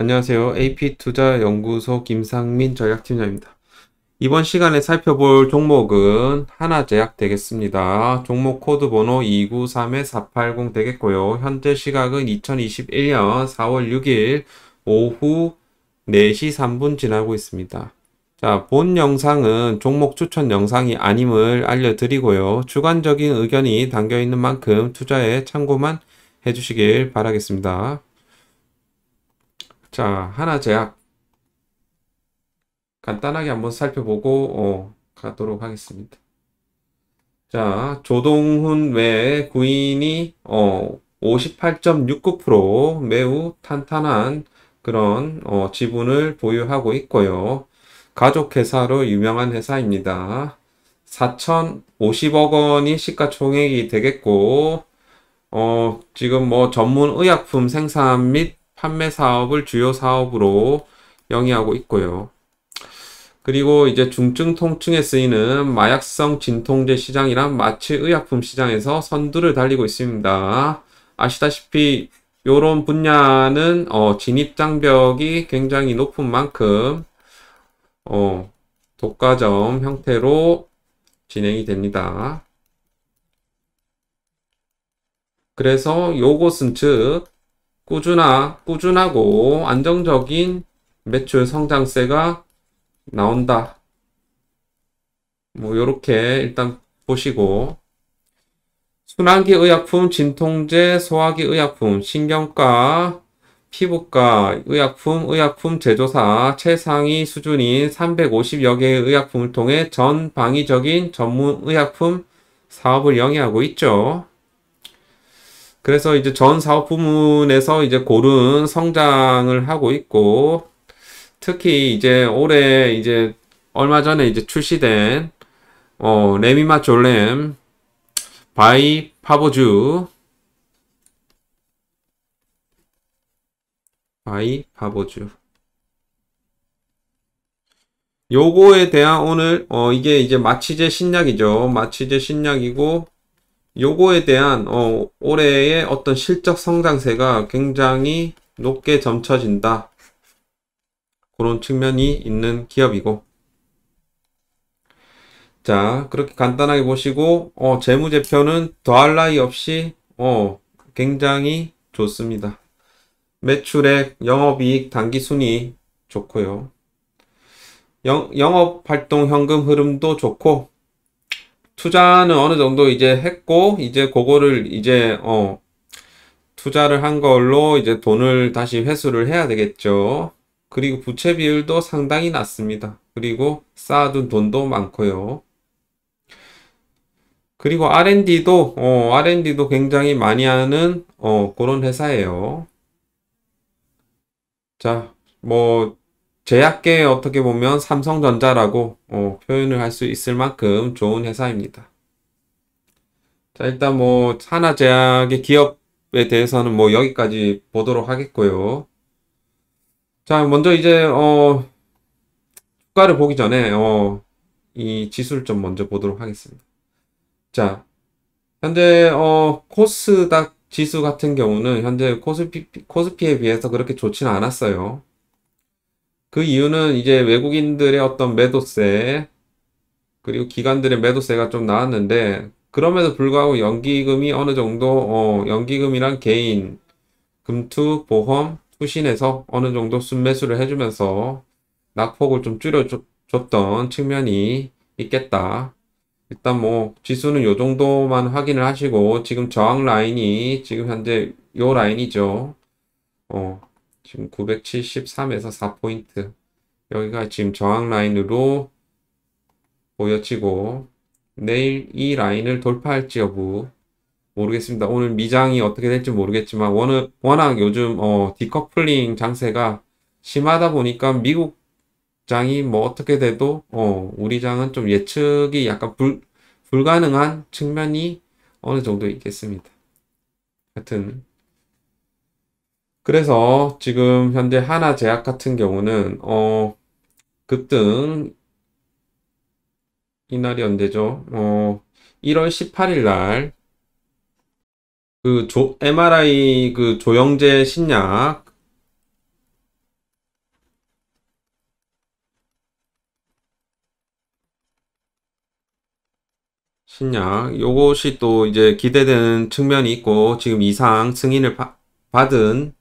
안녕하세요. AP투자연구소 김상민 전략팀장입니다. 이번 시간에 살펴볼 종목은 하나제약 되겠습니다. 종목 코드 번호 293-480 되겠고요. 현재 시각은 2021년 4월 6일 오후 4시 3분 지나고 있습니다. 자, 본 영상은 종목 추천 영상이 아님을 알려드리고요. 주관적인 의견이 담겨있는 만큼 투자에 참고만 해주시길 바라겠습니다. 자, 하나제약. 간단하게 한번 살펴보고 어, 가도록 하겠습니다. 자, 조동훈 외에 구인이 어, 58.69% 매우 탄탄한 그런 어, 지분을 보유하고 있고요. 가족회사로 유명한 회사입니다. 4,050억 원이 시가총액이 되겠고, 어, 지금 뭐 전문 의약품 생산 및 판매 사업을 주요 사업으로 영위하고 있고요. 그리고 이제 중증 통증에 쓰이는 마약성 진통제 시장이란 마취 의약품 시장에서 선두를 달리고 있습니다. 아시다시피 이런 분야는 어, 진입 장벽이 굉장히 높은 만큼 어, 독과점 형태로 진행이 됩니다. 그래서 요것은 즉 꾸준하, 꾸준하고 안정적인 매출 성장세가 나온다. 뭐 요렇게 일단 보시고 순환기 의약품, 진통제, 소화기 의약품, 신경과, 피부과, 의약품, 의약품 제조사 최상위 수준인 350여 개의 의약품을 통해 전방위적인 전문 의약품 사업을 영위하고 있죠. 그래서 이제 전 사업 부문에서 이제 고른 성장을 하고 있고 특히 이제 올해 이제 얼마 전에 이제 출시된 어, 레미마 졸렘 바이 파보주 바이 파보주 요거에 대한 오늘 어 이게 이제 마취제 신약이죠 마취제 신약이고 요거에 대한 어, 올해의 어떤 실적 성장세가 굉장히 높게 점쳐진다. 그런 측면이 있는 기업이고 자 그렇게 간단하게 보시고 어, 재무제표는 더할 나위 없이 어, 굉장히 좋습니다. 매출액, 영업이익, 단기순이 좋고요. 영, 영업활동 현금 흐름도 좋고 투자는 어느 정도 이제 했고 이제 그거를 이제 어 투자를 한 걸로 이제 돈을 다시 회수를 해야 되겠죠. 그리고 부채 비율도 상당히 낮습니다. 그리고 쌓아둔 돈도 많고요. 그리고 R&D도 어, R&D도 굉장히 많이 하는 어, 그런 회사예요. 자, 뭐 제약계에 어떻게 보면 삼성전자라고 어, 표현을 할 수 있을 만큼 좋은 회사입니다. 자 일단 뭐 산하제약의 기업에 대해서는 뭐 여기까지 보도록 하겠고요. 자 먼저 이제 어 주가를 보기 전에 어이 지수를 좀 먼저 보도록 하겠습니다. 자 현재 어 코스닥 지수 같은 경우는 현재 코스피 코스피에 비해서 그렇게 좋지는 않았어요. 그 이유는 이제 외국인들의 어떤 매도세 그리고 기관들의 매도세가 좀 나왔는데 그럼에도 불구하고 연기금이 어느 정도 어, 연기금이란 개인 금투 보험 투신에서 어느 정도 순매수를 해주면서 낙폭을 좀 줄여줬던 측면이 있겠다. 일단 뭐 지수는 요 정도만 확인을 하시고 지금 저항 라인이 지금 현재 요 라인이죠. 어, 지금 973에서 4포인트 여기가 지금 저항 라인으로 보여지고 내일 이 라인을 돌파할지 여부 모르겠습니다. 오늘 미장이 어떻게 될지 모르겠지만 워낙, 워낙 요즘 어, 디커플링 장세가 심하다 보니까 미국 장이 뭐 어떻게 돼도 어, 우리 장은 좀 예측이 약간 불, 불가능한 측면이 어느 정도 있겠습니다. 하여튼 그래서 지금 현재 하나제약 같은 경우는 어 급등 이날이 언제죠? 어 1월 18일 날그조 MRI 그, 그 조영제 신약 신약 요것이 또 이제 기대되는 측면이 있고 지금 이상 승인을 받은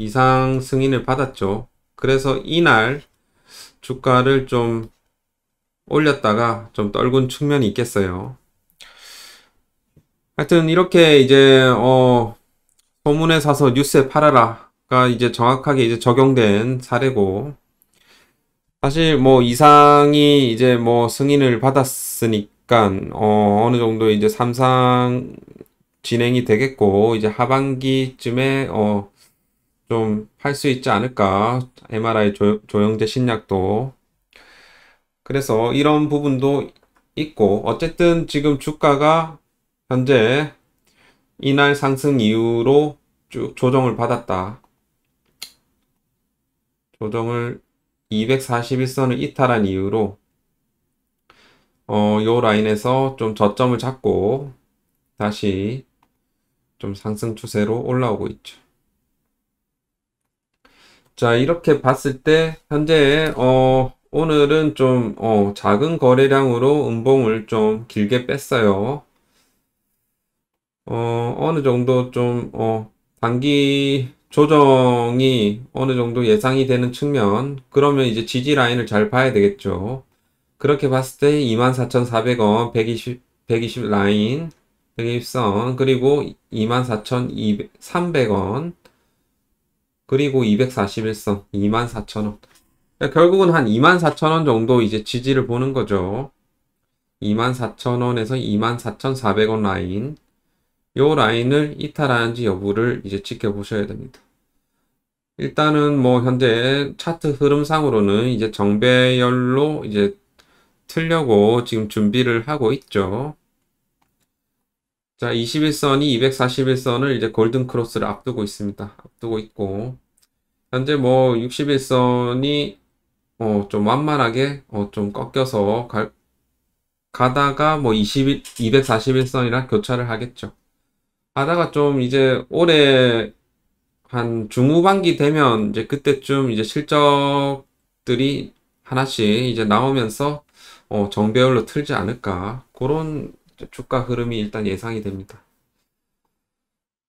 이상 승인을 받았죠. 그래서 이날 주가를 좀 올렸다가 좀 떨군 측면이 있겠어요. 하여튼 이렇게 이제 어 소문에 사서 뉴스에 팔아라가 이제 정확하게 이제 적용된 사례고 사실 뭐 이상이 이제 뭐 승인을 받았으니까 어 어느 정도 이제 삼상 진행이 되겠고 이제 하반기쯤에 어 좀할수 있지 않을까. MRI 조, 조영제 신약도. 그래서 이런 부분도 있고, 어쨌든 지금 주가가 현재 이날 상승 이후로 쭉 조정을 받았다. 조정을 241선을 이탈한 이후로 어, 요 라인에서 좀 저점을 잡고 다시 좀 상승 추세로 올라오고 있죠. 자 이렇게 봤을 때 현재 어 오늘은 좀 어, 작은 거래량으로 음봉을 좀 길게 뺐어요 어 어느 정도 좀 어, 단기 조정이 어느 정도 예상이 되는 측면 그러면 이제 지지 라인을 잘 봐야 되겠죠 그렇게 봤을 때 24,400원 120 120 라인 120선 그리고 24,300원 그리고 241선 24,000원 그러니까 결국은 한 24,000원 정도 이제 지지를 보는 거죠 24,000원에서 24,400원 라인 요 라인을 이탈하는지 여부를 이제 지켜보셔야 됩니다 일단은 뭐 현재 차트 흐름상으로는 이제 정배열로 이제 틀려고 지금 준비를 하고 있죠 자, 21선이 241선을 이제 골든 크로스를 앞두고 있습니다. 앞두고 있고 현재 뭐 61선이 어, 좀 완만하게 어, 좀 꺾여서 갈, 가다가 뭐 21, 241선이랑 교차를 하겠죠. 가다가좀 이제 올해 한 중후반기 되면 이제 그때쯤 이제 실적들이 하나씩 이제 나오면서 어, 정배열로 틀지 않을까 그런 주가 흐름이 일단 예상이 됩니다.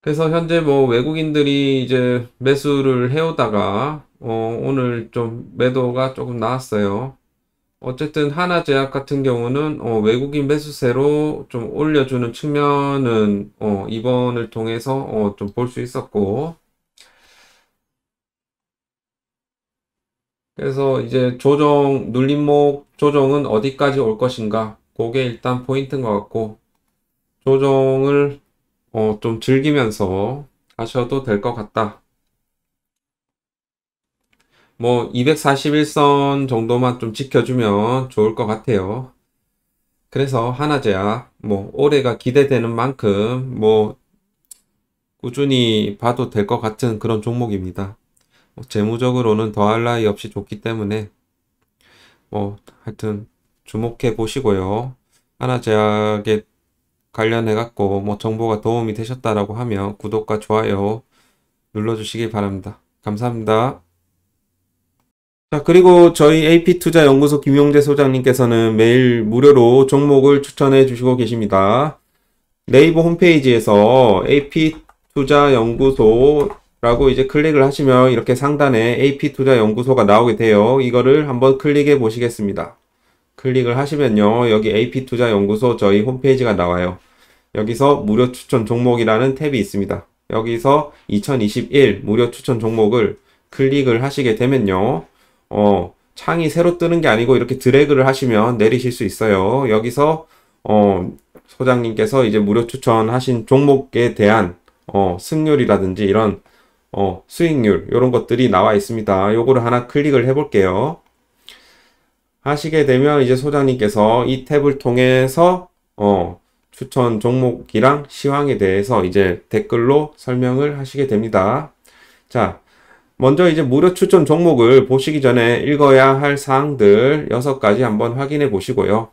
그래서 현재 뭐 외국인들이 이제 매수를 해오다가 어, 오늘 좀 매도가 조금 나왔어요. 어쨌든 하나제약 같은 경우는 어, 외국인 매수세로 좀 올려주는 측면은 어, 이번을 통해서 어, 좀 볼 수 있었고 그래서 이제 조정 눌림목 조정은 어디까지 올 것인가 그게 일단 포인트인 것 같고 조정을 어, 좀 즐기면서 하셔도 될 것 같다. 뭐 241선 정도만 좀 지켜주면 좋을 것 같아요. 그래서 하나제야 뭐 올해가 기대되는 만큼 뭐 꾸준히 봐도 될 것 같은 그런 종목입니다. 뭐, 재무적으로는 더할 나위 없이 좋기 때문에 뭐 하여튼 주목해 보시고요. 하나제약에 관련해 갖고 뭐 정보가 도움이 되셨다라고 하면 구독과 좋아요 눌러주시기 바랍니다. 감사합니다. 자 그리고 저희 AP투자연구소 김용재 소장님께서는 매일 무료로 종목을 추천해 주시고 계십니다. 네이버 홈페이지에서 AP투자연구소라고 이제 클릭을 하시면 이렇게 상단에 AP투자연구소가 나오게 돼요. 이거를 한번 클릭해 보시겠습니다. 클릭을 하시면요. 여기 AP투자연구소 저희 홈페이지가 나와요. 여기서 무료 추천 종목이라는 탭이 있습니다. 여기서 2021 무료 추천 종목을 클릭을 하시게 되면요. 어, 창이 새로 뜨는 게 아니고 이렇게 드래그를 하시면 내리실 수 있어요. 여기서 어, 소장님께서 이제 무료 추천하신 종목에 대한 어, 승률이라든지 이런 어, 수익률 이런 것들이 나와 있습니다. 요거를 하나 클릭을 해 볼게요. 하시게 되면 이제 소장님께서 이 탭을 통해서 어, 추천 종목이랑 시황에 대해서 이제 댓글로 설명을 하시게 됩니다. 자, 먼저 이제 무료 추천 종목을 보시기 전에 읽어야 할 사항들 6가지 한번 확인해 보시고요.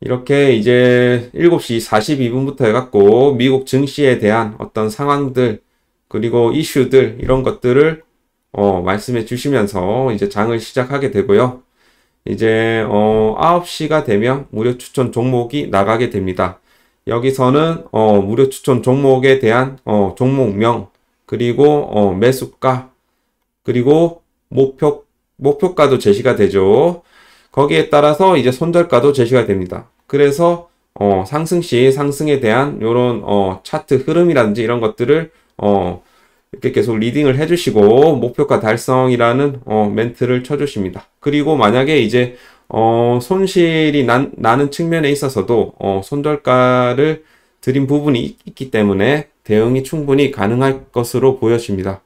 이렇게 이제 7시 42분부터 해갖고 미국 증시에 대한 어떤 상황들 그리고 이슈들 이런 것들을 어, 말씀해 주시면서 이제 장을 시작하게 되고요. 이제 어, 9시가 되면 무료 추천 종목이 나가게 됩니다. 여기서는 어, 무료 추천 종목에 대한 어, 종목명 그리고 어, 매수가 그리고 목표 목표가도 제시가 되죠. 거기에 따라서 이제 손절가도 제시가 됩니다. 그래서 어, 상승 시 상승에 대한 이런 어, 차트 흐름이라든지 이런 것들을 어, 이렇게 계속 리딩을 해주시고 목표가 달성이라는 어, 멘트를 쳐주십니다. 그리고 만약에 이제 어, 손실이 난, 나는 측면에 있어서도 어, 손절가를 드린 부분이 있기 때문에 대응이 충분히 가능할 것으로 보여집니다.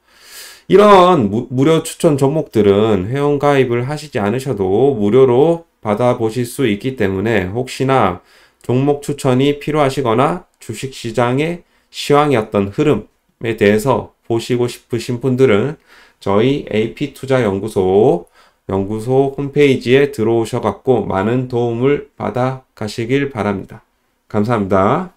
이런 무, 료 추천 종목들은 회원 가입을 하시지 않으셔도 무료로 받아보실 수 있기 때문에 혹시나 종목 추천이 필요하시거나 주식시장의 시황이었던 흐름에 대해서 보시고 싶으신 분들은 저희 AP투자연구소 연구소 홈페이지에 들어오셔갖고 많은 도움을 받아 가시길 바랍니다. 감사합니다.